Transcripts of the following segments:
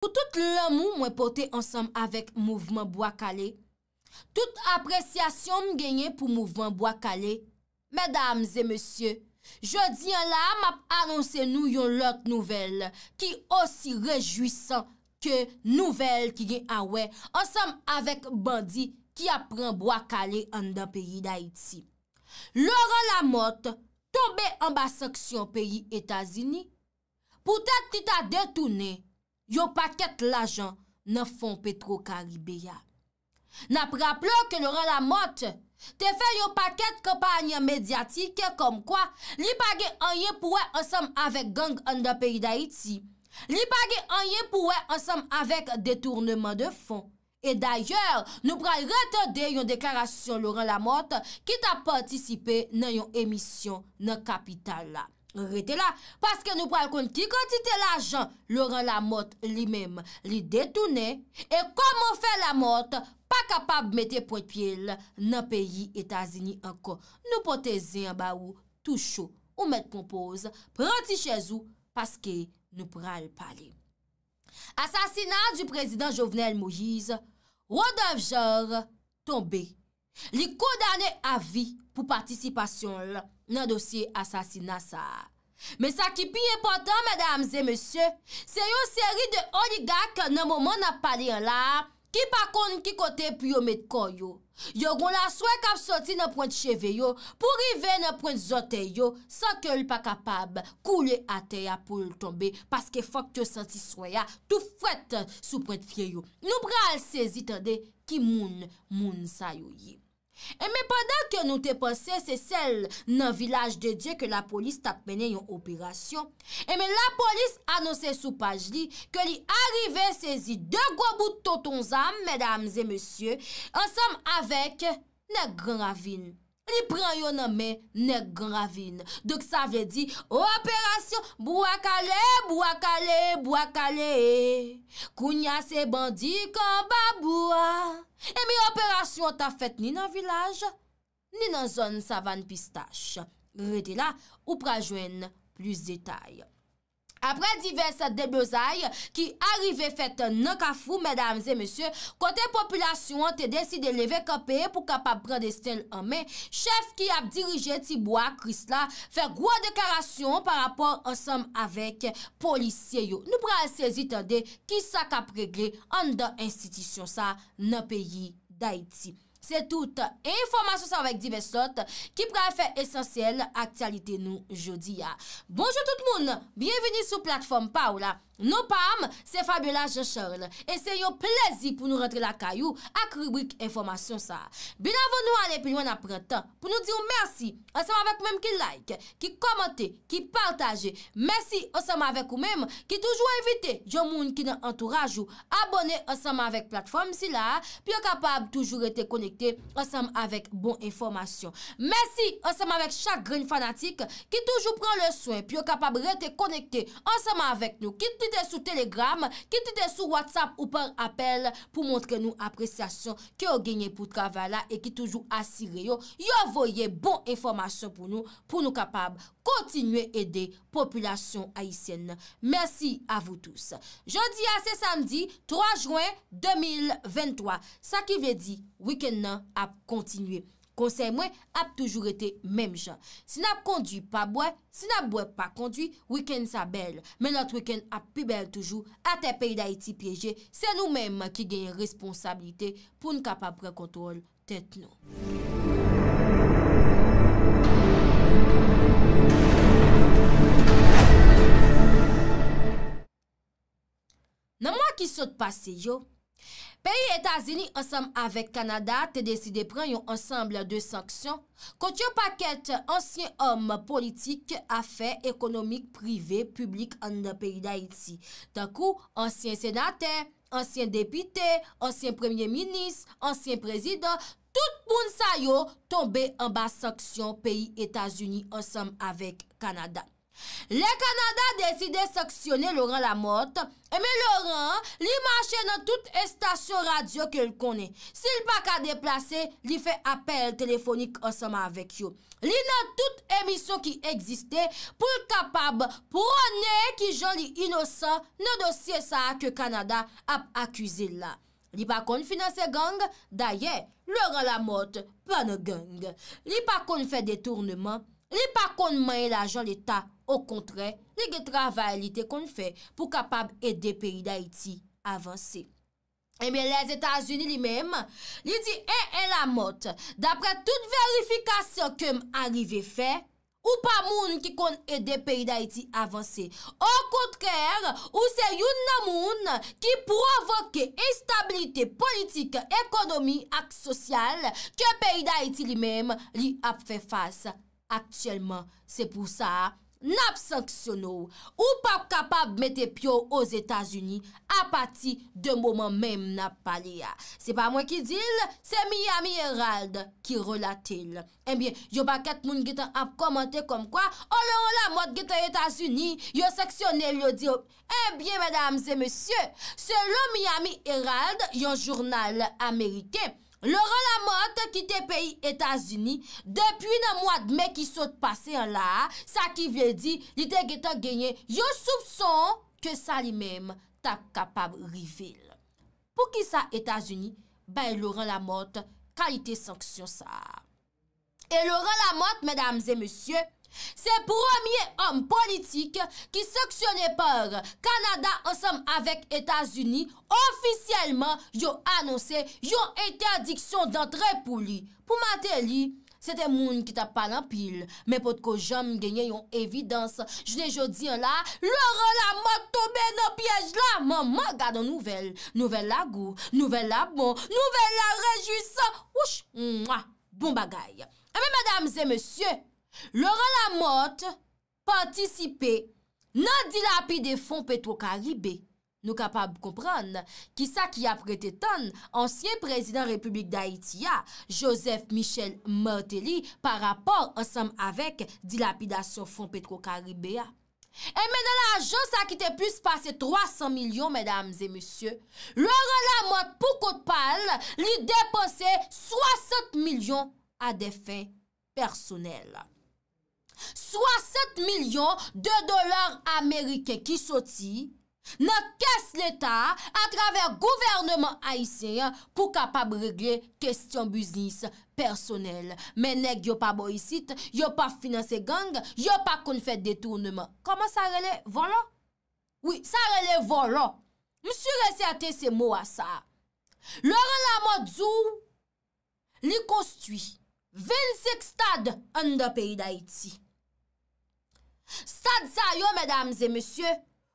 Pou tout l'amou mwen pote ansam avek mouvman Boakale, tout apresyasyon mwen genye pou mouvman Boakale, medams e monsye, jodi an la, map anonsen nou yon lot nouvel ki osi rejwisan ke nouvel ki gen anwe ansam ah avek bandi ki apren Boakale an dan peyi da iti. Loran la mot, tombe an ba saksyon peyi Etazini, poutet ti ta detounen, Yon paket lajan nan fon Petro-Karibéa. Na praplo ke loran la mot, te fe yon paket kompanyan medyatike kom kwa, li page anye pouwe ansam avek gang an da peyi da Iti. Li page anye pouwe ansam avek detourneman de fon. E dayor, nou pral retode yon deklarasyon loran la mot, ki ta patisipe nan yon emisyon nan kapital la. Rete la, paske nou pral konti konti te la jan, loran la mot li mem, li detounen, e komon fe la mot, pa kapab mette pointe piel nan peyi Etazini anko. Nou pote zin ba ou, tou chou, ou mette pon pose, pranti chez ou, paske nou pral pali. Asasinat du prezident Jovenel Moïse, ou dev jor tombe. Li kodane avi pou patisipasyon la nan dosye asasina sa. Men sa ki piye potan, medamze, mesye, se yo seri de oligak nan mouman apadir la, ki pa kon ki kote pou yo met kon yo. Yo goun la swek ap soti nan point cheve yo, pou rive nan point zote yo, sa ke l pa kapab koule ate ya pou l tombe, paske fok te soti swaya, tou fwet sou point fye yo. Nou pral sezi tande ki moun moun sa yo yi. Eme, padan ke nou te pase se sel nan vilaj de Dje ke la polis tap mene yon operasyon, eme la polis anose sou paj li ke li arive sezi de gobuto ton zan, medams e monsye, ansam avek nan gran avil. Ni pran yon ame, ne gravine. Dok sa ve di, Operasyon, Bouakale, Bouakale, Bouakale, Kounya se bandi, Kambaboua. E mi operasyon ta fet ni nan vilaj, Ni nan zon savane pistache. Redi la, Ou prajwen plus detay. Apre divers debezay ki arive fèt nan kafou, mèdames et mèsyè, kote populasyon te deside leve kapè pou kapap pran destel anmen, chef ki ap dirije tibwa, Krisla, fè gwa dekarasyon par rapport ansem avèk polisye yo. Nou pral sezi tande ki sa kapregè an dan institisyon sa nan peyi d'Haïti. Se tout, e informasyon sa ouvek di besot ki prefe esensyel aktialite nou jodi ya. Bonjour tout moun, bienveni sou platforme Paola. Nopam, se Fabiola Jecharl E se yon plezi pou nou rentre la kayou ak rubrik informasyon sa Bina voun nou ale, pou yon apretan pou nou diyon mersi, ansem avèk mèm ki like ki komante, ki partaje mersi ansem avèk mèm ki toujou evite yon moun ki nan entouraj ou abone ansem avèk platform si la, pi yo kapab toujou rete konekte ansem avèk bon informasyon. Mersi ansem avèk chak gren fanatik ki toujou pran le swen, pi yo kapab rete konekte ansem avèk nou, ki ti Kite sou telegram, kite sou WhatsApp ou par apel pou montre nou apresyasyon ki yo genye pou travala e ki toujou asire yo, yo voye bon informasyon pou nou, pou nou kapab kontinue ede populasyon Haitienne. Mersi a vou tous. Jodi a se samdi, 3 Jouen 2023. Sa ki ve di, wiken nan ap kontinue. konsey mwen ap toujou rete menm jan. Si nan ap kondwi pa bwe, si nan ap bwe pa kondwi, wikend sa bel, men nat wikend ap pi bel toujou, ate pey da iti pyeje, se nou menm ki genye responsabilite pou n kapap prekontrol tet nou. Nan mwen ki sot pase yo, Peyi Etasuni ansam avek Kanada te deside preyon ansamble de saksyon. Kot yo paket ansyen om politik afe ekonomik prive publik an nan peyi da iti. Takou ansyen senate, ansyen depite, ansyen premier minis, ansyen prezident, tout poun sayo tombe an ba saksyon peyi Etasuni ansam avek Kanada. Le Kanada deside saksyonne Laurent Lamotte, eme eh Laurent li manche nan tout estasyon radyo ke l konen. Sil pa ka deplase, li fe apel telefonik ansama avek yo. Li nan tout emisyon ki egziste pou l kapab, pou ane ki jan li inosan, nan dosye sa ke Kanada ap akwize la. Li pa kon finanse gang, daye, Laurent Lamotte, pan geng. Li pa kon fe detournman, li pa kon manye la jan l eta, Ou kontre, li ge travay li te kon fè pou kapab ede peyi da iti avansè. Eme, eh les Etats-Unis li mèm, li di e e la mot. Dapre tout verifikasyon kem arrive fè, ou pa moun ki kon ede peyi da iti avansè. Ou kontre, ou se yon nan moun ki provoke establite politik, ekonomi ak sosyal ke peyi da iti li mèm li ap fè fase. Aksyèlman, se pou sa a. nap sanksyonou ou pap kapab mette pyo ou Etasuni apati de mouman menm nap pale ya. Se pa mwen ki dil, se Miami Herald ki relatil. Enbyen, eh yo baket moun gete ap komante kom kwa, oloron la mot gete Etasuni, yo saksyonel yo diyo. Enbyen, eh menams e monsye, selo Miami Herald, yon jurnal Amerikem, Laurent Lamotte ki te peyi Etats-Unis depi nan mwad me ki sot pase an la, sa ki ve di li te getan genye, yo soubson ke sa li mem ta kapab rivele. Po ki sa Etats-Unis, bay Laurent Lamotte kalite sanksyon sa. Et Laurent Lamotte, medams et messieurs, Se premier om politik ki seksyonè par Kanada ansèm avèk Etats-Uni, ofisyèlman yon annonsè yon interdiksyon d'antre pou li. Pou matè li, setè moun ki tapal anpil, mè pot ko jom genye yon evidans, jne jodi an la, lor an la mò tobe nan pièj la, mò mò gade nouvel, nouvel la gò, nouvel la bon, nouvel la rejousan. Wouch, mwa, bon bagay. Mè mè dam zè mòsyè, Lora la mot, patisipe nan dilapide fon Petro-Karibé. Nou kapab kompran ki sa ki aprete ton ansyen prezident republik da Itiya, Joseph Michel Martelly, par rapport ansenm avek dilapida son fon Petro-Karibé. E menen la jons akite puse pase 300 milyon, mesdames et messieurs, lora la mot poukot pal li depanse 60 milyon adefen personel. 37 milyon de dolar Amerike ki soti, nan kes l'Etat a traver gouvernement Haitien pou kapab regle kestyon biznis personel. Menek yo pa boyisit, yo pa finanse gang, yo pa konfet detournement. Koman sa rele volon? Oui, sa rele volon. M'su resi ate se mou asa. Le relaman djou li konstwi 26 stad an da peyi d'Haiti. Stad sa yo, mesdames e mesye,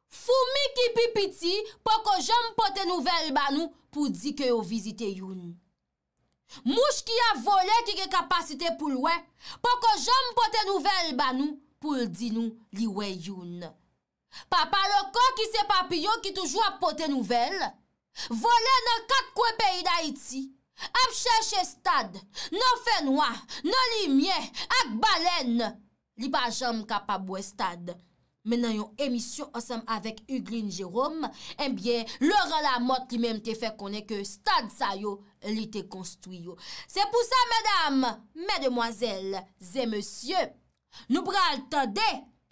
fumi ki pipiti pou ko jom pote nouvel banou pou di ke yo vizite yon. Mouch ki a vole ki ke kapasite pou lwe pou ko jom pote nouvel banou pou di nou liwe yon. Papa loko ki se papi yo ki toujwa pote nouvel, vole nan kat kwe peyi da iti, apcheche stad, nan fenwa, nan non limye, ak balen nou. li pa jom kapabwe stade, men nan yon emisyon ansam avek Huglin Jérôme, enbyen, eh loran la mot li mem te fe konen ke stade sayo li te konstuyo. Se pou sa, medam, medemoiselle, zemesye, nou pral tande,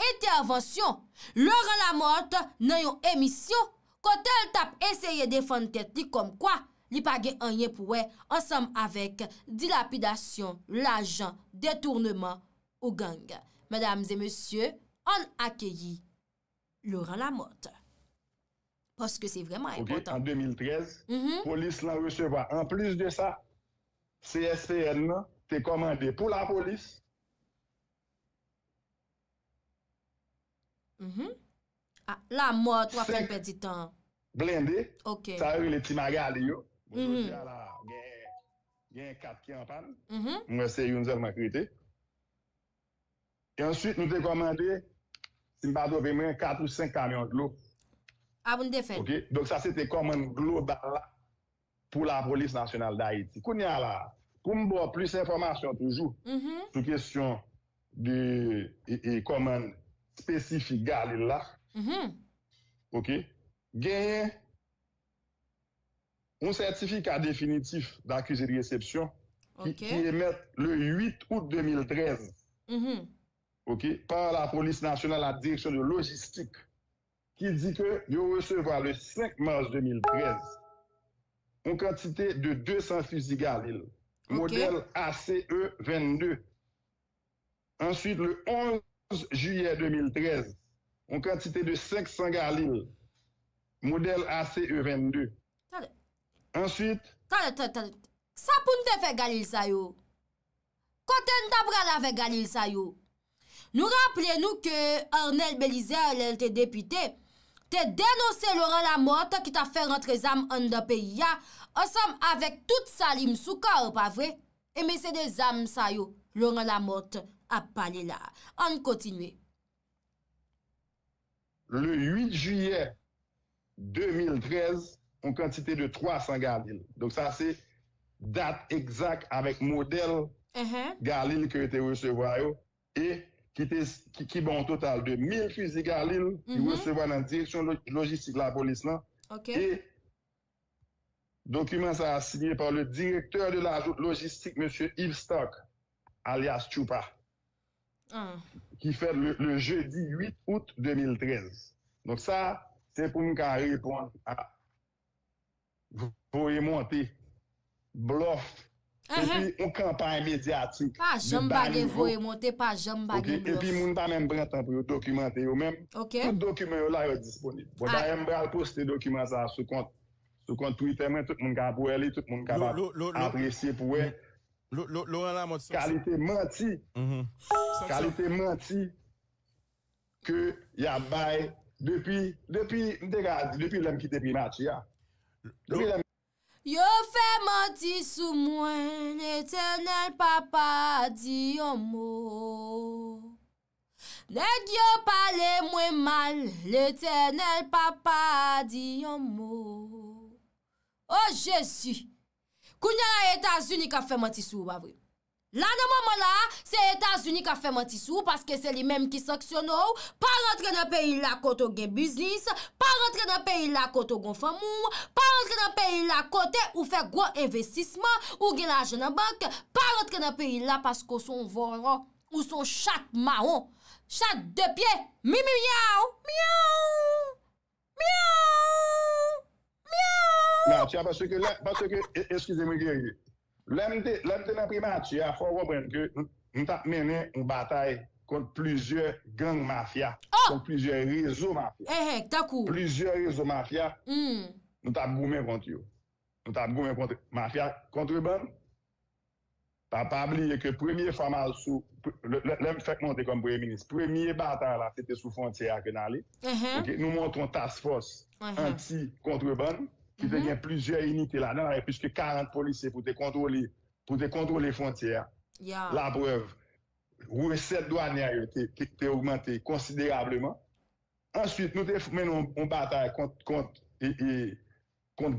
ete avansyon, loran la mot nan yon emisyon, kote l tap eseye defan tet li kom kwa, li pa gen anye pouwe ansam avek dilapidasyon, lajan, detourneman ou ganga. Mèdames et mèsyè, an akèyi Laurent Lamotte. Paske se vreman apotan. Ok, an 2013, polis lan wècheva. An plus de sa, CSPN nan te komande pou la polis. La motte wapèl pedi tan. Blende, sa yon le ti magali yo. Mwen se yon zèl makritè. E answit nou te komande Simbado vemen 4 ou 5 kamyon glop. A, vou l defen. Ok, donk sa se te komande glop pou la polis nasyonal da Haiti. Koun ya la, koum bo plus informasyon toujou sou kesyon de komande spesifi Galile la. Ok, genyen un sertifika definitif da krize de resepsyon ki emet le 8 out 2013. Ok. Ok, par la polis nasyonal la direksyon de logistik ki di ke yo resevo a le 5 mars 2013 ou kantite de 200 fizi galil model ACE-22. Ensuite, le 11 juyè 2013 ou kantite de 500 galil model ACE-22. Ensuite... Tade, tade, tade. Sa pou nte fe galil sayo? Kote nte ap rada fe galil sayo? Nou rappele nou ke Ornel Belize a lèl te depite, te denose Laurent Lamotte ki ta fè rentre zam an da pe ya, an som avèk tout salim sou ka ou pa vre, eme se de zam sayo Laurent Lamotte ap pale la. An kontinwe. Le 8 juyè 2013, an kantite de 300 galin. Don sa se dat ekzak avèk model uh-huh. galin ke te wesevwayo e... qui, qui, qui bon total de 1000 fusils à qui mm dans la direction logistique de la police. Là. le document ça a signé par le directeur de la logistique, M. Yves Stock, alias Chupa, ah. qui fait le, jeudi 8 août 2013. Donc ça, c'est pour nous répondre à vous pouvez monter bluff Se uh-huh. pi, yon kampanj medyatik. Ah, jom bagi voye, mwote pa jom bagi mwos. E pi, moun ta men brentan pou yon dokumante yo men. Ok. Tout dokumante yo la yo disponib. Bo da ah. yon brel poste dokumante sa sou kont. Sou kont Twitter men, tout moun ka bwele, tout moun ka apresye pou we. Lo, lo, lo, lo, la mwote sosi. Kalite manti. Mh, mm-hmm. mh. Kalite manti. Ke, ya baye, depi, depi, dekade, depi lèm kite pi mati ya. Depi lèm... Yo fe moti sou mwen, l'eternel papa di yon mou. Nèk yo pale mwen mal, l'eternel papa di yon mou. O oh, Jezi, kou nyan a etan zuni ka fe moti sou wavyo. La nan manman la, se Etats-Unis ka fe matisou paske se li menm ki saksyonou, pa rentre nan peyi la koto gen biznis, pa rentre nan peyi la koto gen famou, pa rentre nan peyi la kote ou fe gwa investisman ou gen la jenabak, pa rentre nan peyi la paske ou son voron, ou son chak maon, chak depye, mi mi miaw, miaw, miaw, miaw. La, non, tiya, paske, paske, eskize me genye, Lèm tè nè pri matè, a fò wò bèn kè, nou tè menè yon batay kont plüzyè gang mafya, kont plüzyè rezo mafya. Plüzyè rezo mafya, nou tè goumè kont yo. Nou tè goumè kont mafya kontre ban. Ta pabliye ke premye fòm al sou, lèm fèk non tè konm boye minis, premye batay la, tè te sou fon tè ya genali. Uh-huh. Nou montron tas fòs uh-huh. anti kontre ban. ki te mhm. gen plizye uniti la nan, e piske 40 polisye pou te kontrole frontyere. Mhm. Hmm. La brev, ou e 7 doan nye a yo te augmente konsiderebleman. Ansyit, nou te fomen on batay kont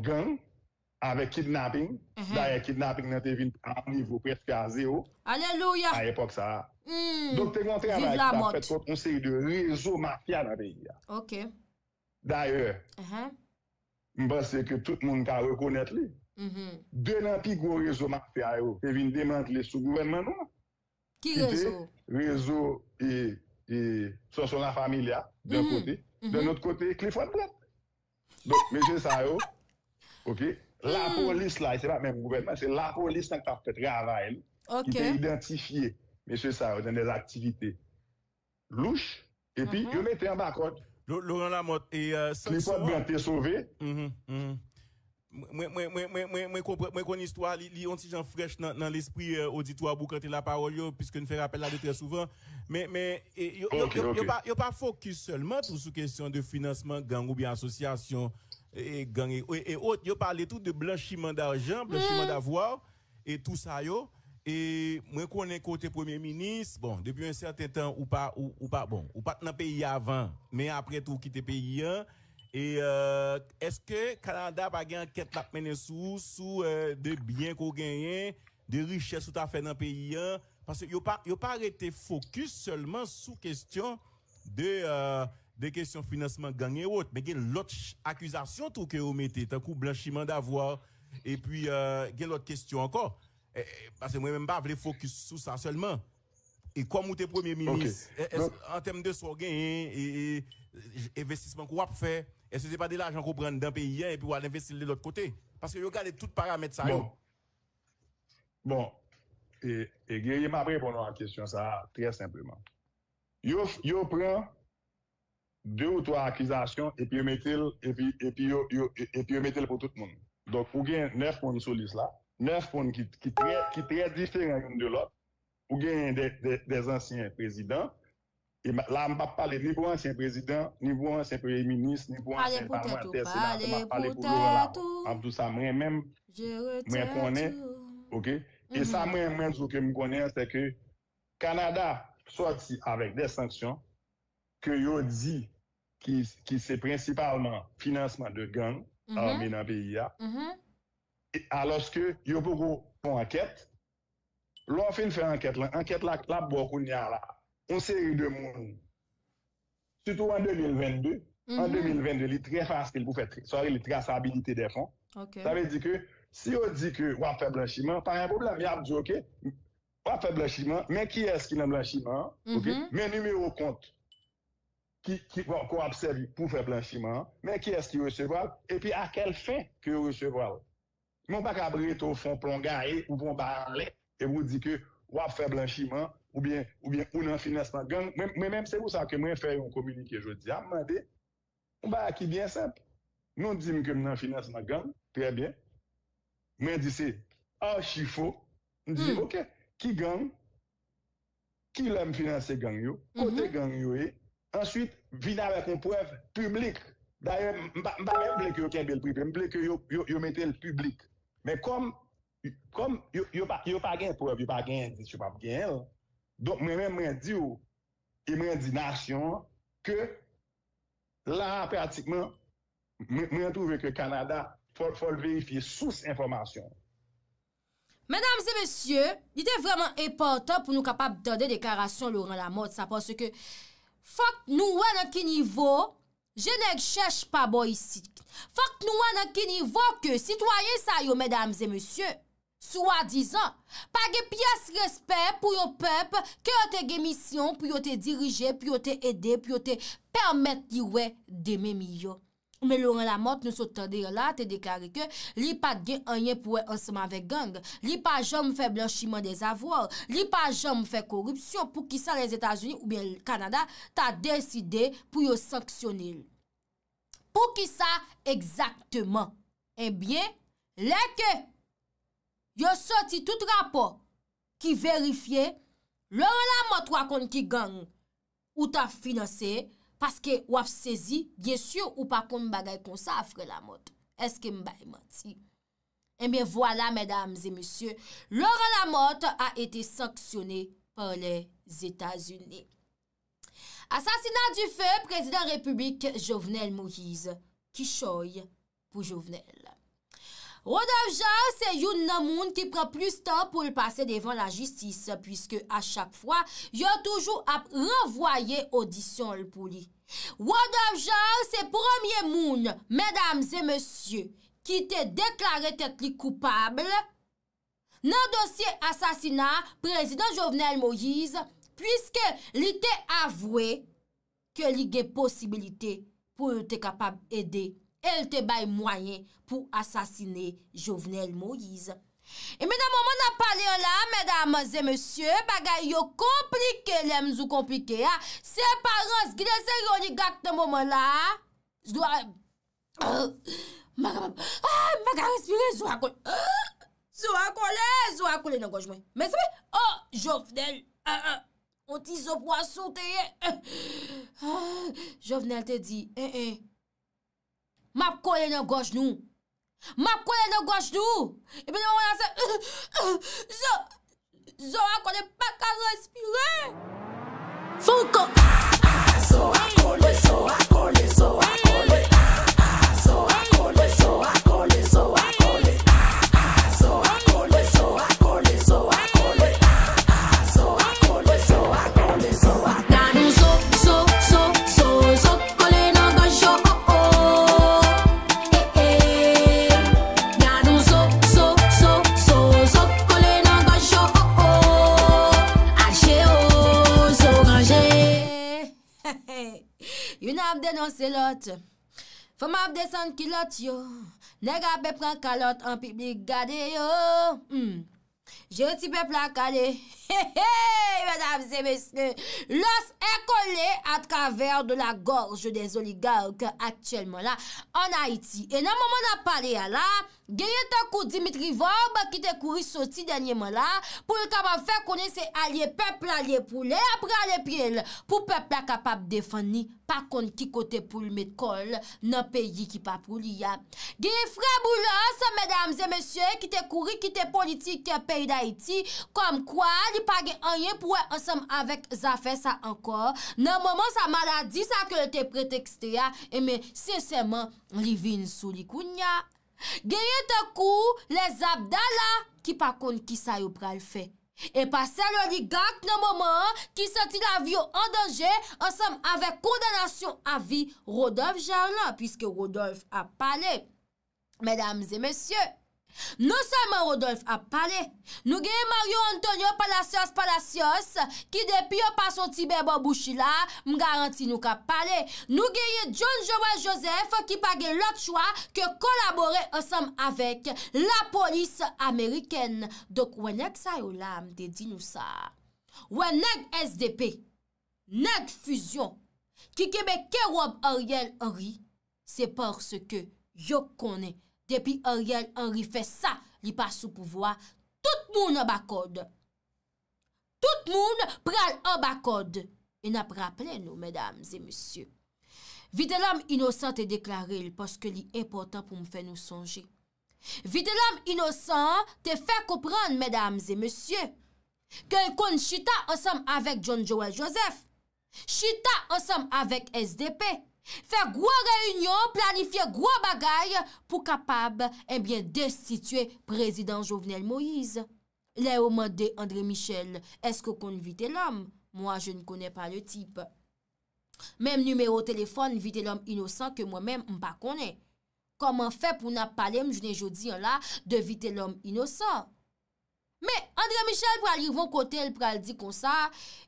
gang, ave kidnapping, daye kidnapping nan te vin an nivou preske a zero. Aleluya! A epok sa. Don te konten an a yon ta fèt kont, on se yon de rezo mafya nan pe yon ya. Ok. Daye yo, uh-huh. Mba se ke tout moun ta rekonet li. Mm-hmm. De nan pi gwo rezo makte a yo, evin demant li sou gouvenman nou nan. Ki rezo? Rezo e Sosona e, Familia, den mm-hmm. kote. Mm-hmm. Den not kote, Clifford Black. Don, meche sa yo, ok. La mm. polis la, se pa men gouvenman, se la polis nan ka pwet re avan el. Ok. Ki te identifiye, meche sa yo, den de l'aktivite louche. E pi, yo mette yon bakot. Laurent Lamotte et euh, L'époque Blanc t'es sauvé. Moi, moi, moi, moi, moi, comprends, qu'on histoire, les fraîche dans, l'esprit, e, auditoire, auditoire, pour la parole, puisque nous fait appel à de très souvent. Mais, il n'y a pas, de focus seulement sur la question de financement, gang ou bien association, et e, gang et, et, e a Y parlé tout de blanchiment d'argent, blanchiment mm. d'avoir, et tout ça, yo. Et moi, connais côté premier ministre, bon, depuis un certain temps, ou pas, ou, pas, bon, ou pas dans le pays avant, mais après tout, quitter le pays, et euh, est-ce que le Canada va gagner enquête la mener sous, sous euh, de biens qu'on gagne, de richesses tout à fait dans le pays, parce qu'il n'y a pas, été focus seulement sous question de, euh, de financement gagné ou mais il y a l'autre accusation tout que vous mettez, tant coup blanchiment d'avoir, et puis, il y a l'autre question encore. Eh, eh, parce que moi-même, pas voulais focus sur ça seulement. Et comme vous êtes premier ministre, eh, en termes de son et investissement qu'on va faire, est-ce que c'est pas de l'argent qu'on prend d'un pays hein, et puis on va investir de l'autre côté? Parce que vous regardez tout paramètre ça. Bon. bon. Et, et m'a répondu à la question ça très simplement. Yo, yo prend deux ou trois accusations et puis vous mettez et pour tout le monde. Donc, vous avez neuf personnes sur liste là. 9 fond ki tre diferent yon de lot ou gen yon de des ansyen prezident. La m pa pale, ni pou ansyen prezident, ni pou ansyen prezident, ni pou ansyen prezident, ni pou ansyen prezident, m pa pale pou lor la. Amdou sa mwen men, mwen konen, ok, e sa mwen men sou ke m konen, se ke Kanada, sou ati avèk des sanksyon, ke yo di, ki se principalman financeman de gang, a men an peyi ya, mwen konen, aloske yo pou kou anket, lor fin fè anket lan, anket la bo kou nyala, on se yi demoun, suto an 2022, an 2022 li tre farsil pou fè tre, sori li tre asabilite defon, sa ve di ke, si yo di ke wap fè blanchiman, par yon pou blanvi ap di yo ke, wap fè blanchiman, men ki es ki nan blanchiman, mhm. men numero kont, ki wap kou apsevi pou fè blanchiman, men ki es ki yo recebwal, e pi a kel fin ki yo recebwal, Mwen bak a bret ou fon plonga e, ou fon barle, e mwen di ke wap fe blanchiman, ou bien ou nan finasman gang. Mwen mèm se wou sa ke mwen fè yon komunike jodi. A mwen de, mwen bak ki bien semp. Mwen di mwen ke mwen nan finasman gang, prebien. Mwen di se, a chifo. Mwen di, ok, ki gang, ki lèm finanse gang yo, kote gang yo e. Ansyit, vinare konpwèv publik. Dè yon, mwen bè mwen bleke yo ke bel pripe. Mwen bleke yo, yo metel publik. Men kom, yon pa gen, yon pa gen, yon pa gen, don men oh, men di yo, men men di nasyon, ke la pratikman men touve ke Kanada fol verifi sou se informasyon. Men damse, men sye, yon te vreman epotan pou nou kapap dade dekarasyon loran la mot, sa pwase ke fok nou wè nan ki nivou, Je nèk chèche pa bo yisi, fòk nou an an ki nivò ke sitwayen sa yo, mèdames e monsye, souwa dizan, pa ge piyes respè pou yo pep ke yo te gemisyon, pou yo te dirije, pou yo te ede, pou yo te permèt liwe de mèmi yo. Mwen loran la mot nou sotandir la te deklari ke li pa gen anye pou anseman vek gang. Li pa jom fe blanchiman de zavouar. Li pa jom fe korupsyon pou ki sa les Etats-Unis oubyen Kanada ta deside pou yo sanksyonil. Pou ki sa eksaktman, ebyen leke yo soti tout rapor ki verifiye loran la mot wakon ki gang ou ta finanseye. Paske waf sezi, gye syo ou pa kon m bagay kon sa a fre la mot. Eske m bay menti. E eh mi voilà, medams e monsye, lor la mot a ete sanksyoné par les Etats-Unis. Asasinat du fe, prezident republik, Jovenel Moukiz, ki choy pou Jovenel. Rodev ja, se yon nan moun ki pran plus tan pou l'pase devan la jistis, pwiske a chak fwa, yon toujou ap renvoye odisyon l'pouli. Wadav Jal se promye moun, medam se monsye, ki te deklare tet li koupable nan dosye asasina prezident Jovenel Moïse, pwiske li te avwe ke li ge posibilite pou te kapab ede el te bay mwayen pou asasine Jovenel Moïse. E mè nan momon nan pale yo la, mèdaman zè mèsyè, bagay yo komplike lèm zou komplike ya. Se parans gilè se yon ni gak te momon la. Zou a... A, maga respire, zou a kole. Zou a kole, zou a kole nan goj mwen. Mè se mè, o, jovnel, a, a, onti zopwa soute ye. Jovnel te di, e, e, map kole nan goj nou. Ma kone de gouache nou. Ebe nou an se... Zou akone pek a respire. Fou kou. Foma ap desen kilot yo Nega pe pran kalot Anpibli gade yo hmm. Je si pe plan kale Hey, hey, mesdames et messieurs, lòs e kole at kaver de la gorge des oligark akchèlman la, an Aiti. E nan moun moun ap pale ya la, geye tankou Dimitri Vorba ki te kouri soti denye man la, pou l'kama fè konè se alye pepl alye pou lè, apre alye piè lè, pou pepl la kapab defani, pa kon ki kote pou lme kol, nan peyi ki pa pou lè ya. Geye fra boulòs, mesdames et messieurs, ki te kouri, ki te politik peyi d'Aiti, kom kouad, li page anyen pou wè ansem avèk za fè sa ankor, nan moman sa maladi sa kèl te pretexte ya, e mè sèseman li vin sou li kounya. Gèye te kou, le Zabdala, ki pa kon ki sa yo pral fè, e pasè lò li gak nan moman, ki soti la vyo an denje, ansem avèk kondonasyon avi Rodolphe Jarlan, pwiske Rodolphe ap pale. Mèdames et mèsyè, Nou seman Rodolphe ap pale, nou geye Mario Antonio Palacios Palacios, ki depi yo pason tibe bo bouchila, m garanti nou ka pale. Nou geye John Joël Joseph ki page lot chwa ke kolabore osam avek la polis Ameriken. Dok wè nèk sa yo lam de di nou sa. Wè nèk SDP, nèk fusion, ki kebe kerobe oriel ori, se por se ke yok konen. Depi oryèl anri fè sa li pa sou pouvoa, tout moun an bakod. Tout moun pral an bakod. E nap rapple nou, mèdames e monsye. Vi de lam inosan te deklare l poske li important pou m fè nou sonje. Vi de lam inosan te fè kopran mèdames e monsye. Kèl kon chita ansam avèk John Joël Joseph. Chita ansam avèk SDP. Fè gwa reyonyon, planifiè gwa bagay pou kapab, e eh bie destituè prezident Jovenel Moïse. Le oman de André Michel, eske kon vitè l'om? Moi, je ne konè pa le tip. Mem numèro telefon, vitè l'om inosant ke mwen mèm mpa konè. Koman fè pou na pale mjene jodi yon la de vitè l'om inosant? Me Andre Michel pral yivon kote l pral di kon sa,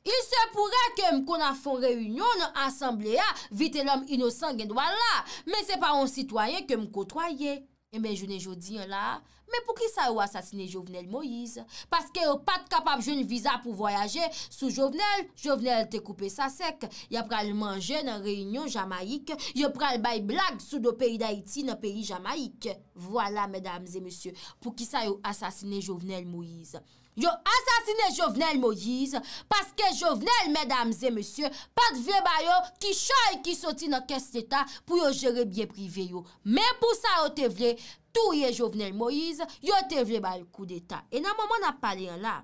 il sepura ke m kon a fon reyunyon an asemblea vite l om inosan gen dwa la, men se pa on sitwayen ke m kotwaye. Mwen jounen joudi yon la, mwen pou ki sa yo asasine Jouvenel Moïse? Paske yo pat kapab joun viza pou voyaje, sou Jouvenel, Jouvenel te koupe sa sek, yo pral manje nan reyon jamaik, yo pral bay blag sou do peyi da iti nan peyi jamaik. Vwala, mwen dames e monsye, pou ki sa yo asasine Jouvenel Moïse? Yo asasine Jovenel Moïse paske Jovenel, mesdames et messieurs, pat vle ba yo ki choy ki soti nan kes l'Etat pou yo jere bie prive yo. Men pou sa yo te vle, tou ye Jovenel Moïse, yo te vle ba l'kou d'Etat. E nan mouman ap pale yo la,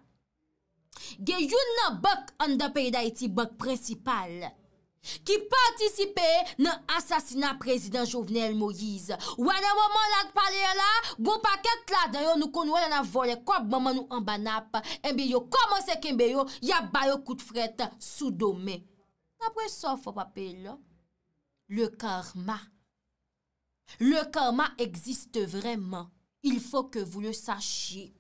ge yon nan bok an da peyi da iti bok prensipal. Ki patisipe nan asasina prezident jovenel Moïse. Ou ane mouman lak pale yon la, goun paket la, dayon nou konou ane la vole, kop maman nou ambanap, mbiyo, koman se ke mbiyo, yabayo kout fret, soudo me. Sa pwè sa fwa pape lo? Le karma. Le karma existe vreman. Il fò ke vou le sachye.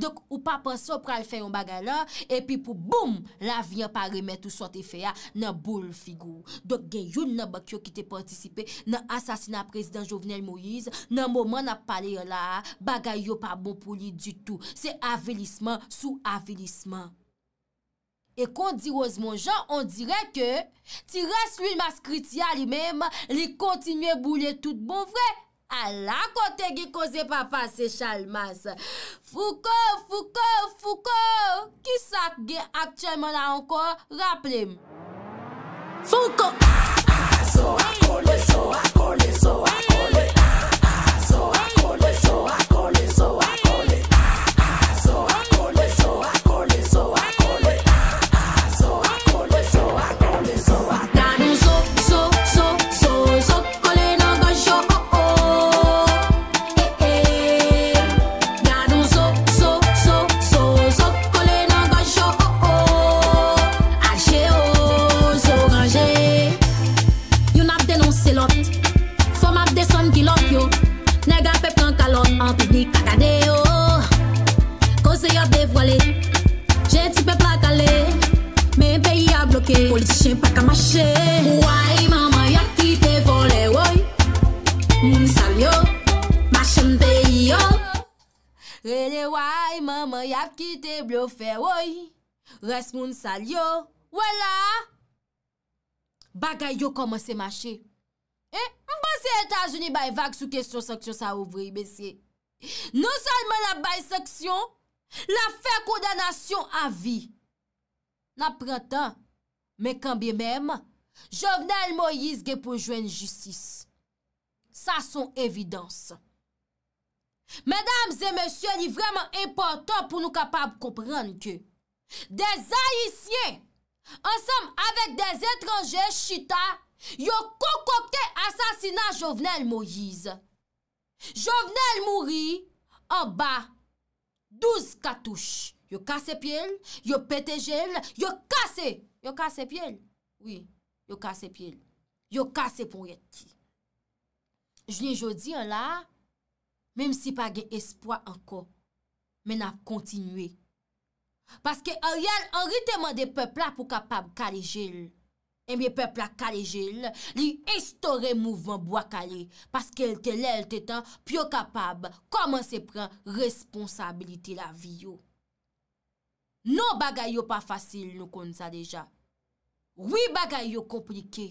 Dok ou pa panso pral fè yon bagay la, epi pou boum, la vyen pa remet ou sote fè ya nan bou l figou. Dok gen yon nan bakyo ki te pwantisipe nan asasina prezident Jovenel Moïse, nan mouman nan pale yon la, bagay yo pa bon pou li du tout. Se avilisman sou avilisman. E kon di roz mon jan, on direk ke, ti res li mas kriti ya li men, li kontinye bou li tout bon vrej. A la kote ge koze pa pase chalmas. Fouko, Fouko, Fouko. Ki sak ge ak chenman la anko, raple m. Fouko. Politi chen pa ka mache Ouay, maman ya ki te vole woy Moun sal yo, mache mbe yo Ouay, maman ya ki te blofe woy Res moun sal yo, woy la Bagay yo koman se mache E, eh, mban se Etat-Unis bay vag sou kesyon seksyon sa ouvri besye Non salman la bay seksyon La fe kodanasyon avi La prentan Mè kambye mèm, Jovenel Moïse gè pou jwen jistis. Sa son evidans. Mèdames et mèsyè, ni vreman impotant pou nou kapab komprenn kè. Des haïsyè, ansèm avèk des etranjè chita, yo koko kè asasina Jovenel Moïse. Jovenel mouri an ba douz katouche. Yo kase pèl, yo pète gel, yo kase... Yo ka sep yel? Oui, yo ka sep yel. Yo ka sep on yet ki. Jlin jodi an la, mem si pa gen espwa anko, men ap kontinwe. Paske a riyal anriteman de pepla pou kapab kalijel. E mi pepla kalijel, li estore mouvan bo akale. Paske lè lè lè tè tan, pyo kapab, koman se pren responsabilite la vi yo. Non bagay yo pa fasil nou kon sa deja. Ouye bagay yo komplike.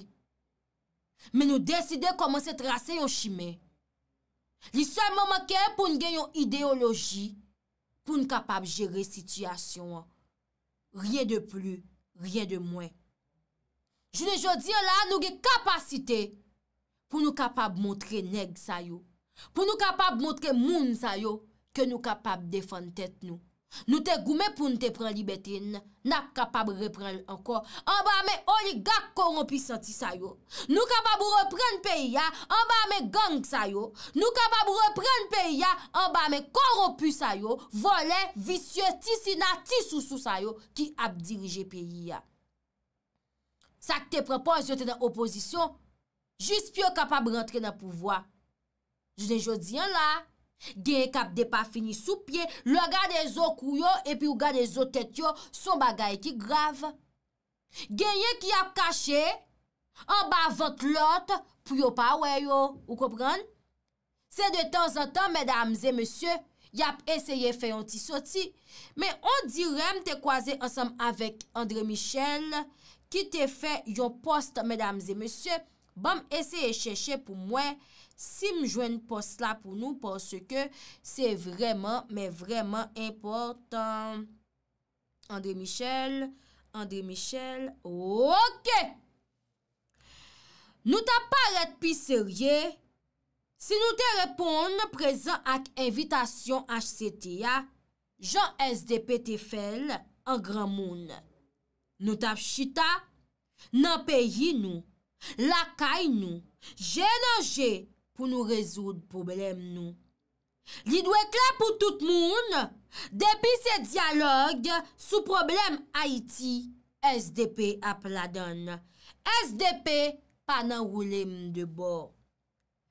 Men nou deside koman se trase yon chimè. Li sa maman ke pou nou gen yon ideologi pou nou kapab jere sityasyon. Rien de plu, rien de mwen. Jine jodi yo la nou gen kapasite pou nou kapab montre neg sayo. Pou nou kapab montre moun sayo ke nou kapab defan tet nou. Nou te goume pou nou te pren libetin Na kapab repren anko Anba me oligak korompi santi sayo Nou kapab ou repren peyi ya Anba me gang sayo Nou kapab ou repren peyi ya Anba me korompi sayo Vole, visye, tisi na tisou sou sayo Ki ap dirije peyi ya Sa te prepons yo te nan oposisyon Jispe yo kapab rentre nan pouvoi Jine jo diyan la Genye kap de pa fini sou pye, le ga de zo kou yo, epi ou ga de zo tet yo, son bagay ki grav. Genye ki ap kache, an ba vant lot, pou yo pa we yo, ou kopran? Se de tan zan tan, mèdames e monsye, yap eseye fe yon ti soti, me on direm te kwaze ansam avek Andre Michel, ki te fe yon post, mèdames e monsye, bom eseye cheche pou mwen, Si mjwen pos la pou nou, pos se ke se vreman, men vreman importan. André Michel, André Michel, OK! Nou ta paret pi serye, si nou te repon prezen ak evitasyon HCT ya, jan SDP te fel an gran moun. Nou ta fchita, nan peyi nou, la kay nou, gen nan gen, pou nou rezoud poublem nou. Li dwek la pou tout moun, depi se dialog, sou problem Haiti, SDP ap ladan. SDP panan woulem de bo.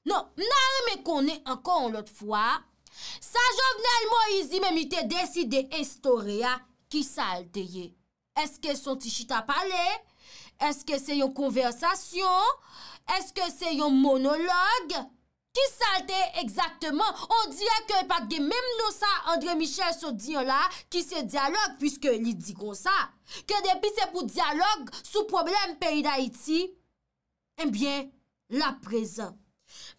Non, nan men konen ankon lout fwa, sa jovenel Moizi menmite desi de historia ki salteye. Eske son tichita pale, eske se yon konversasyon, eske se yon monolog, Ki salte ekzaktman? On diye ke patge mem nou sa Andre Michel sou diyon eh la ki se diyalog pwiske li di kon sa. Ke depi se pou diyalog sou problem peyi da iti, enbyen la prezen.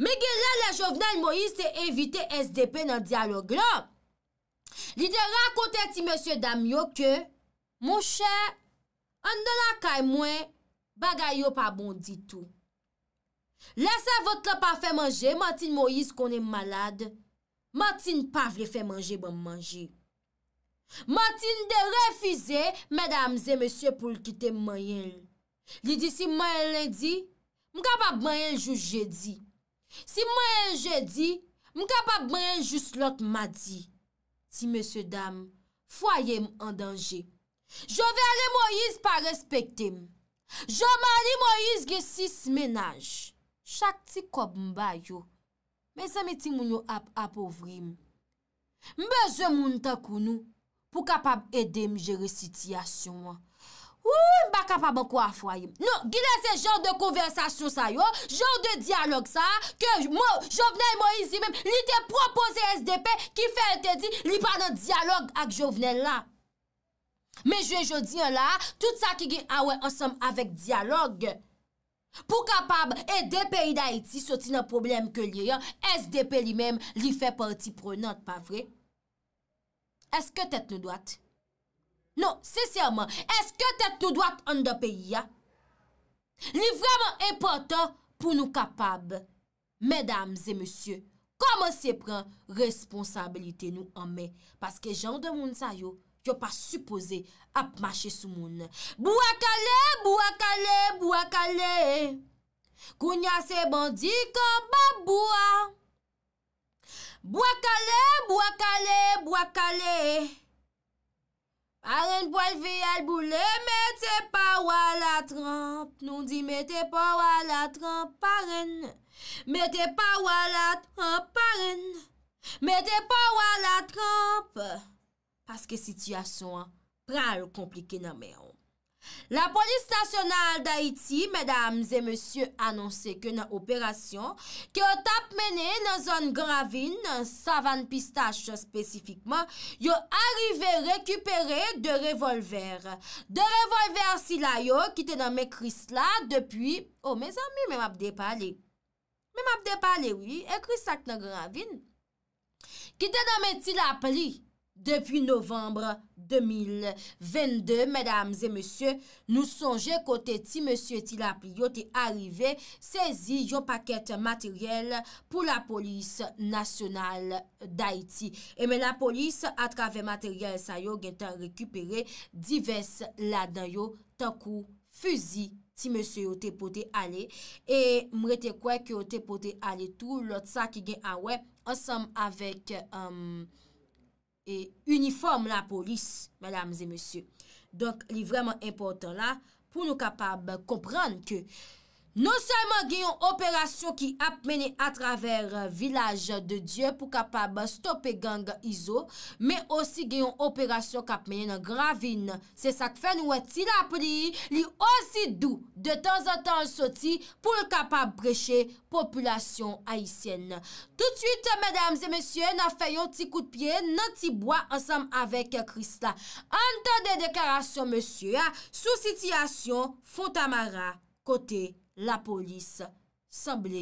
Me gen la la jovenel Moïse te evite SDP nan diyalog la. Li de rakonte ti Monsie Damio ke, Mon chè, an de la kay mwen bagay yo pa bon ditou. Lese vot bon la pa fe manje, mantin Moïse konen malade, mantin pa vle fe manje bon manje. Mantin de refize, mèdames et mèsyè pou l'kite mwen yel. Li di si mwen yel lè di, mwen kapab mwen yel jous jè di. Si mwen yel jè di, mwen kapab mwen yel jous lot mwa di. Ti mèsyè dam, fwaye mwen an danje. Jove ale Moïse pa respekte mwen. Jove ale Moïse gè sis menaj. Chak ti kop mba yo, mbe se meti moun yo ap apovrim. Mbe zon moun takoun nou, pou kapab edem jere sityasyon. Ou mba kapab akwa afwayim. Nou, gile se jor de konversasyon sa yo, jor de dialog sa, ke jovnen mwen isi men, li te propose SDP, ki fe ente di, li pa nan dialog ak jovnen la. Me jwe jodi yo la, tout sa ki gen awen ansam avek dialog, Pou kapab e dè peyi d'Haïti soti nan problem ke li yon, SDP li mèm li fè parti pronote, pa vre? Eske tèt nou doat? Non, sè sèrman, eske tèt nou doat an dè peyi yon? Li vreman importan pou nou kapab. Mèdames et monsye, koman se pran responsabilite nou an mè? Paske jan de moun sa yon. Kyo pa supose ap mache sou moun. Bouakale, bouakale, bouakale. Koun ya se bandi kan pa boua. Bouakale, bouakale, bouakale. A ren pou alve alboule, mette pa wala tramp. Nou di mette pa wala tramp, a ren. Mette pa wala tramp, a ren. Mette pa wala tramp. paske sityasyon pral komplike nan men yon. La polis stasyonal da iti, medams e monsye, anonse ke nan operasyon, ke o tap mene nan zon gravine, savan pistache spesifikman, yo arrive rekupere de revolver. De revolver si la yo, ki te nan me kris la, depuy, o, oh, me zami, me map depale. Me map depale, oui, e kris la knen gravine. Ki te nan me ti la pali, Depi novembre 2022, mèdames et monsieurs, nou sonje kote ti monsieurs ti la priyo te arrive sezi yo paket materiel pou la polis nasyonal d'Haïti. E mè la polis atrave materiel sa yo gen tan rekupere divers la dan yo tan kou fuzi ti monsieurs yo te pote ale. E mwete kwe ki yo te pote ale tou lot sa ki gen awe ansam ah avek... Euh, E uniform la polis, madames et messieurs. Donc, li vreman important la, pou nou kapab komprenn ke... Non seman gen yon operasyon ki ap mene a traver euh, vilaj de Diyen pou kapab stoppe gang Izo, me osi gen yon operasyon ki ap mene nan Gravine. Se sak fen wè ti la pri, li osi dou de tan zan tan soti pou l kapab breche populasyon Haitienne. Tout wite, mèdames et mèsyè, nan fè yon ti kout piye, nan ti bwa ansam avèk Krista. An tan de deklarasyon mèsyè, sou sitiyasyon Fontamara kote. la polis sable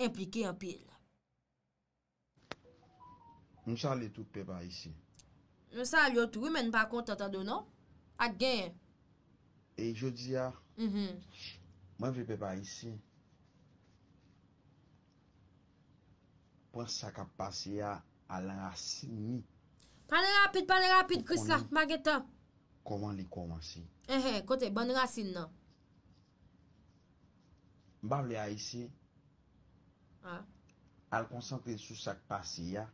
implike yon pil. Moussa li tout pepa isi. Moussa li otou, men pa konta tado, no? A gen. E jodi ya, mwen ve pepa isi, pwensak ap pase ya alan asin mi. Pane rapid, pane rapid, kousa, mageta. Koman li koman si? Ehe, kote, banan asin nan. Mbavle a isi, al konsantre sou sak pase ya,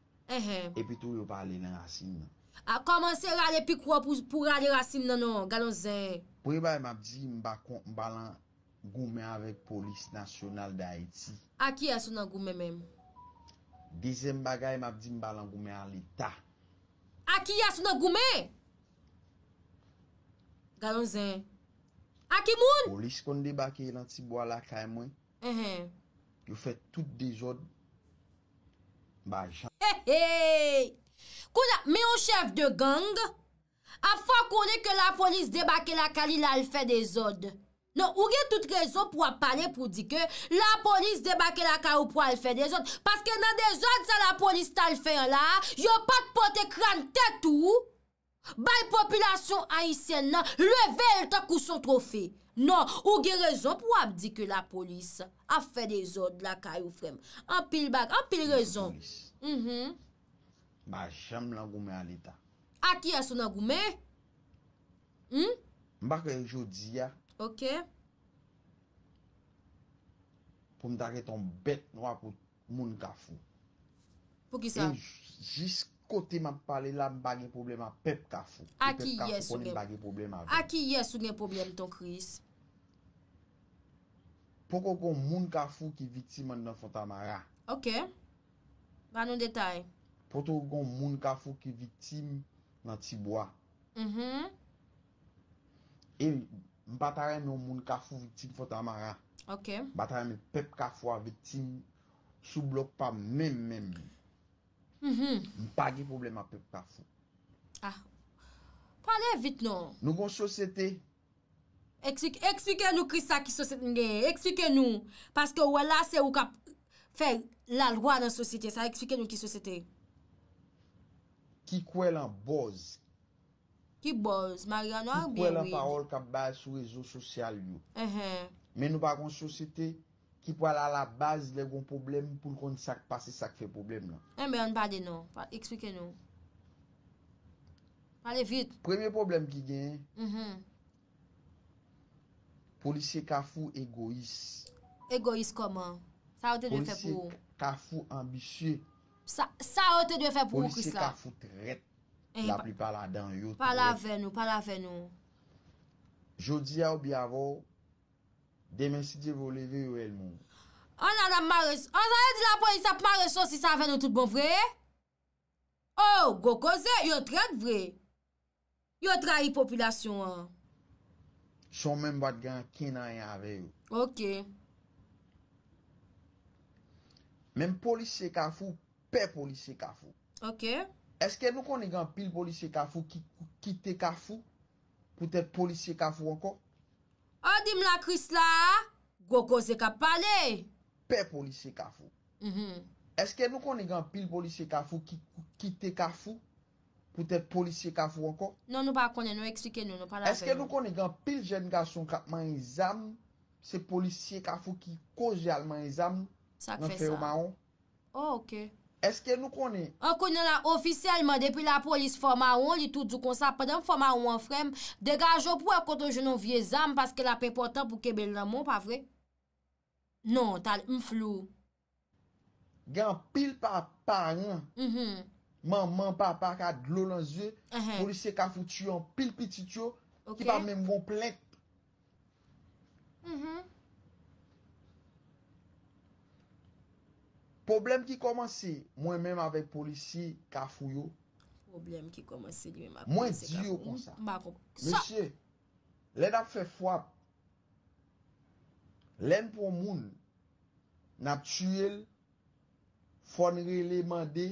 epi e tou yo pali nan rasim nan. A komanse rale pi kwo pou rale rasim nanon, galon zè. Pou e bay mabdi mba kou mbalan gume avèk polis nasyonal da iti. A ki yasou nan gume mem? Dezem bagay mabdi mbalan gume alita. A ki yasou nan gume? A! Galon zè. A ki moun? Polis kon debake lan e tibwa lakay mwen. Ehe. Yo fè tout de jod. Ba jad. Ehe. Mè yon chef de gang, a fwa konè ke la polis debake lakay li la l fè de jod. Non, ou gen tout rezon pou ap pale pou di ke la polis debake lakay ou pou a l fè de jod. Paske nan de jod sa la polis ta l fè la, yo pat pote kran tèt ou ou. Bay popilasyon ayisyen nan, lue vel tak ou son trofe. Non, ou ge rezon pou ap di ke la polis ap fe de zod la kay ou frem. An pil bak, an pil rezon. Polis? Mm-hmm. Mh-mh. Ba jem langoume alita. A ki aso langoume? Mbake hmm? yo di ya. Ok. Pou mdare ton bet nou ap moun gafou. Pou ki sa? En jisk. Kote man pale la bagye problem a pep kafu Aki yes ou gen Aki yes ou gen problem ton Kris Poko kon moun kafu ki vitim an nan fontan mara Ok Van nou detay Poko kon moun kafu ki vitim nan tibwa Mbataran mm-hmm. e, moun kafu vitim fontan mara Ok Bataran moun pep kafu a vitim Sou blok pa men men Mhm. Mpage problem apèk pa fè. Ah. Pwane vit non. nou. Nou goun sòsète. Ekspike nou kri sa kis sòsète nge. Ekspike nou. Paske wè la se ou kap fè lalwa nan sòsète. Sa ekspike nou kis sòsète. Ki kwe lan boz. Ki boz. Mariano ar biye. Ki kwe lan parol kap baye sou rezo sòsèl yo. Men nou bagon sòsète. ki pou ala la baz le goun problem pou l kon sak pase sakre problem la. E eh, mbe yon bade nou, ekspike nou. Ale vit. Premye problem ki gen, mm-hmm. polisye kafou egois. Egois koman? Sa o te dwe fe pou? Polisye kafou ambisye. Sa o te dwe fe pou kous la? Polisye kafou tret. La pli pala dan yo. Pala ve nou, pala ve nou. Jodi ya ou bi avou, Demensi di vo leve yo el moun. An nan nan ma res, an nan nan di la polisa pa ma res yo si sa ven nou tout bon vre? Ou, oh, go koze, yo trait vre. Yo trai populasyon an. Son men bat gen kinan yon ave yo. Ok. Menm polise se kafou, pe polise se kafou. Ok. Eske nou konen gen pil polise se kafou ki te kafou, pou te polise se kafou anko? O di m la kris la, go go zeka pale. Pe polisye kafou. Mhm. Eske nou konen gen pil polisye kafou ki kite kafou pou te polisye kafou anko? Non nou pa konen nou ekslike nou, nou pa la konen nou. Eske nou konen gen pil jen gason katman izan, se polisye kafou ki koze alman izan, nan feyo ma ou? Oh, oké. Eske nou konen? An konen an ofiselman depi la polis foma an, li tout du konsap, padan foma an fwem. Dega jop wè e konton jenon vie zanm, paske la pe potan pou kebel nan moun, pa vre. Non, tal m flou. Gan pil pa pa an, man mhm. man pa pa ka dlo lan zwe, polis se ka fwou tiyon pil pi titiyo, ki pa men moun plen. Mwen. Poblèm ki komanse mwen mèm avèk polisi ka fuyo. Poblèm ki komanse mwen mèm avèk polisi ka fuyo. Mwen diyo konsa. Mèchè, lè dap fè fwa. Lèm pou moun nab tüye l, fonre lè mande,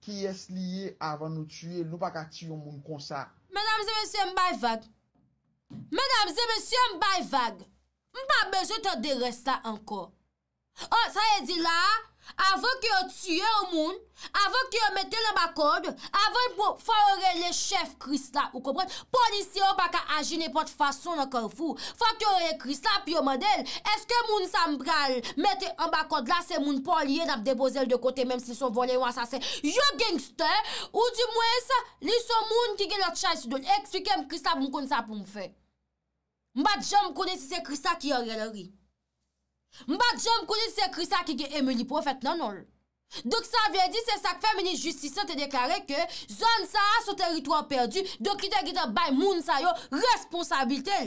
ki es liye avèm nou tüye l, nou pa ka tüye moun konsa. Mèdames et mèchè mbay vag. Mèdames et mèchè mbay vag. Mpa bejote de resta anko. Oh, sa yè di la, avè ki yo tsyè non, ou moun, avè ki yo metè lè bakòd, avè pou fò orè lè chèf Krista, ou komwen, polisyon baka aji nè pot fason nan kòrfou, fò ki orè Krista pi yo mèdèl, eske moun sa mpral metè lè bakòd la, se moun pou olye dap depose lè de kote, mèm si son vole yon asase, yo genkster, ou di mwen sa, lè son moun ki gen lòt chèf si don, eksplike m Krista m kon sa pou m fè. M bat jè m konè si se Krista ki orè lè ri. Mbat jom koni se kri sa ki ge emeni profet nanol. Dok sa vye di se sak femeni justisa te dekare ke zon sa a sou teritouan perdu dok ki te gita bay moun sa yo responsabilite.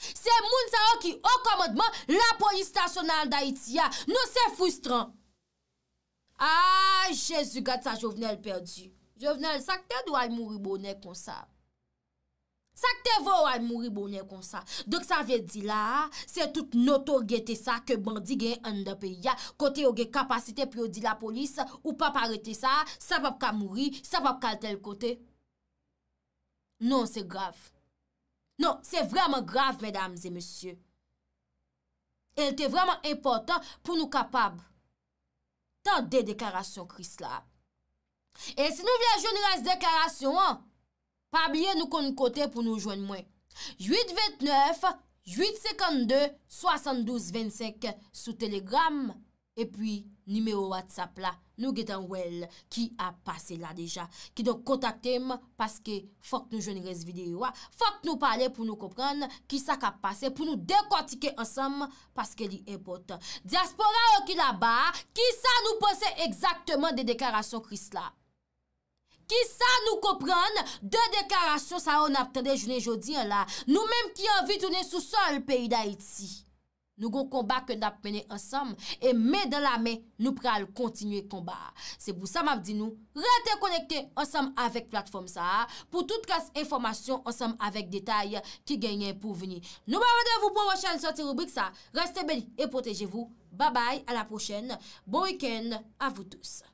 Se moun sa yo ki okomodman la polis stasyonal da itiya nou se frustran. Ay, jesu gata sa jovenel perdu. Jovenel sakte dwa yi mouri bonen kon sa. Sak te vò wè mouri bonè kon sa. Dok sa ve di la, se tout notor gete sa, ke bandi gen an de pe ya, kote yo ge kapasite, pi yo di la polis, ou pap arete sa, sa pap ka mouri, sa pap kal tel kote. Non, se grav. Non, se vreman grav, mèdames et monsieurs. El te vreman important pou nou kapab. Tan de deklarasyon kris la. E se nou vè jouni wè se deklarasyon an, Pa biye nou kon kote pou nou jwenn mwen. 8 29 852 72 25 sou telegram. E pi, nimeyo WhatsApp la. Nou getan wel ki a pase la deja. Ki don kontakte m, paske fok nou jwenn res videyo. Fok nou pale pou nou kopran ki sa ka pase. Pou nou dekotike ansam paske li e pot. Diaspora yo ki la ba, ki sa nou pose exaktman de dekarasyon kris la. Ki sa nou kompran, de dekarasyon sa an ap tande jounen joudi an la. Nou menm ki an vi tounen sou sol peyi da iti. Nou gon komba kwen ap mene ansam e me de la men nou pral kontinye komba. Se pou sa map di nou, rete konekte ansam avèk platform sa. Pou tout kase informasyon ansam avèk detay ki genyen pou veni. Nou mwen vadevou pou wachan soti rubrik sa. Reste beli e potejevou. Ba bay, a la pochen. Bon wiken, avou tous.